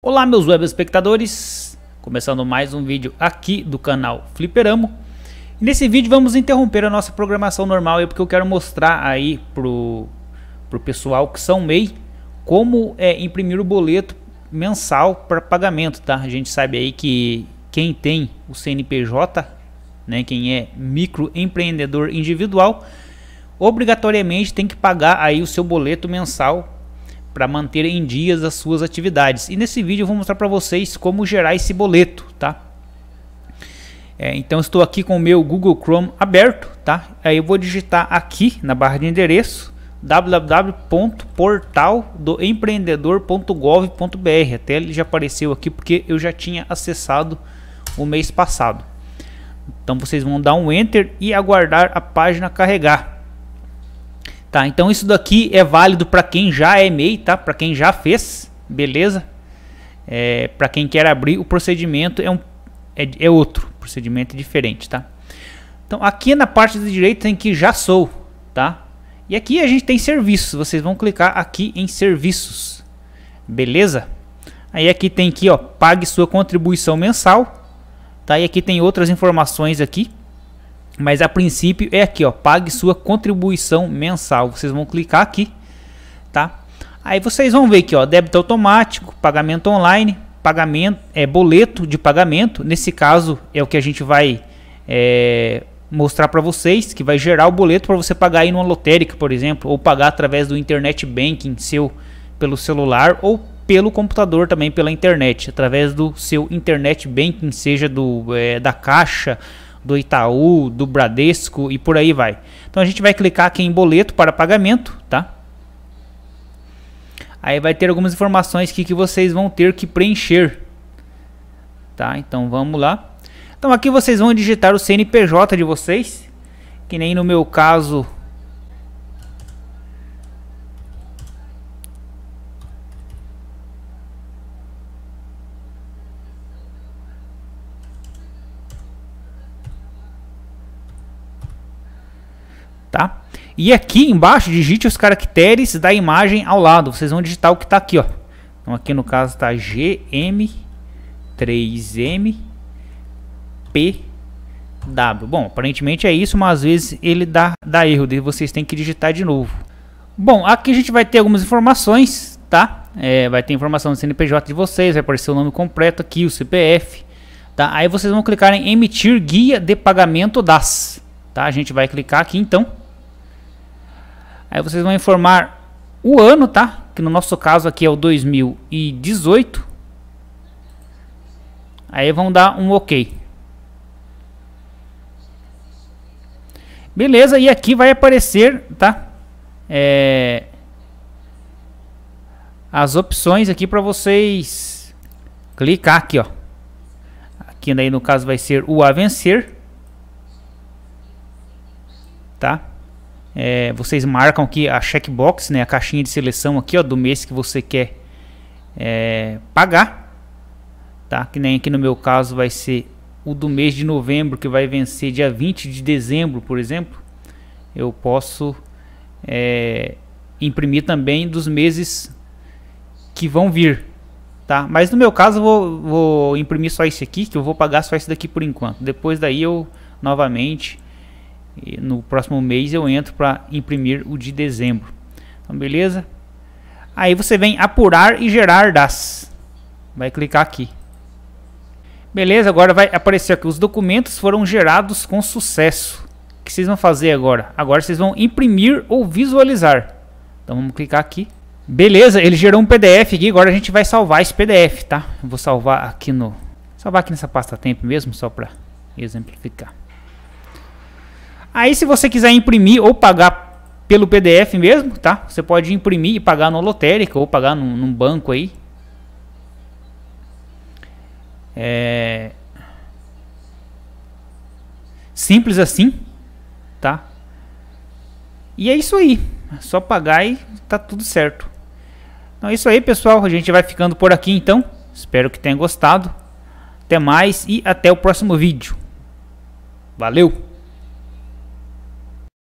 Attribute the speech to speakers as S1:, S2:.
S1: Olá meus web espectadores, começando mais um vídeo aqui do canal Fliperamo. E nesse vídeo vamos interromper a nossa programação normal aí porque eu quero mostrar aí pro, pro pessoal que são MEI como é imprimir o boleto mensal para pagamento, tá? A gente sabe aí que quem tem o CNPJ, né, quem é microempreendedor individual, obrigatoriamente tem que pagar aí o seu boleto mensal para manter em dias as suas atividades. E nesse vídeo eu vou mostrar para vocês como gerar esse boleto, tá? É, então estou aqui com o meu Google Chrome aberto, tá? Aí eu vou digitar aqui na barra de endereço www.portaldoempreendedor.gov.br Até ele já apareceu aqui porque eu já tinha acessado o mês passado. Então vocês vão dar um enter e aguardar a página carregar. Tá, então isso daqui é válido para quem já é MEI, tá? Para quem já fez, beleza? É, para quem quer abrir, o procedimento é, um, é, é outro, procedimento é diferente, tá? Então aqui na parte de direito tem que já sou, tá? E aqui a gente tem serviços, vocês vão clicar aqui em serviços, beleza? Aí aqui tem que ó, pague sua contribuição mensal, tá? E aqui tem outras informações aqui, mas a princípio é aqui, ó, pague sua contribuição mensal. Vocês vão clicar aqui, tá? Aí vocês vão ver aqui, ó, débito automático, pagamento online, pagamento, é boleto de pagamento. Nesse caso é o que a gente vai é, mostrar para vocês, que vai gerar o boleto para você pagar aí numa lotérica, por exemplo, ou pagar através do internet banking seu pelo celular ou pelo computador também pela internet, através do seu internet banking, seja do é, da caixa do Itaú, do Bradesco e por aí vai. Então a gente vai clicar aqui em boleto para pagamento, tá? Aí vai ter algumas informações aqui que vocês vão ter que preencher. Tá? Então vamos lá. Então aqui vocês vão digitar o CNPJ de vocês, que nem no meu caso tá? E aqui embaixo digite os caracteres da imagem ao lado. Vocês vão digitar o que está aqui, ó. Então aqui no caso está GM3MPW. Bom, aparentemente é isso, mas às vezes ele dá, dá erro. Daí vocês têm que digitar de novo. Bom, aqui a gente vai ter algumas informações, tá? É, vai ter informação do CNPJ de vocês, vai aparecer o nome completo aqui, o CPF. Tá? Aí vocês vão clicar em emitir guia de pagamento das. Tá? A gente vai clicar aqui então. Aí vocês vão informar o ano, tá? Que no nosso caso aqui é o 2018. Aí vão dar um OK. Beleza, e aqui vai aparecer, tá? É, as opções aqui para vocês clicar aqui, ó. Aqui daí no caso vai ser o a vencer, tá? É, vocês marcam aqui a checkbox, né, a caixinha de seleção aqui ó, do mês que você quer é, pagar. Tá? Que nem aqui no meu caso vai ser o do mês de novembro, que vai vencer dia 20 de dezembro, por exemplo. Eu posso é, imprimir também dos meses que vão vir. Tá? Mas no meu caso eu vou, vou imprimir só esse aqui, que eu vou pagar só esse daqui por enquanto. Depois daí eu novamente e no próximo mês eu entro para imprimir o de dezembro. Então, beleza? Aí você vem apurar e gerar das. Vai clicar aqui. Beleza, agora vai aparecer que os documentos foram gerados com sucesso. O que vocês vão fazer agora? Agora vocês vão imprimir ou visualizar. Então vamos clicar aqui. Beleza, ele gerou um PDF aqui, agora a gente vai salvar esse PDF, tá? vou salvar aqui no... Salvar aqui nessa pasta tempo mesmo, só para exemplificar. Aí se você quiser imprimir ou pagar pelo PDF mesmo, tá? Você pode imprimir e pagar na lotérica ou pagar num, num banco aí. É... Simples assim, tá? E é isso aí. É só pagar e tá tudo certo. Então é isso aí, pessoal. A gente vai ficando por aqui então. Espero que tenha gostado. Até mais e até o próximo vídeo. Valeu!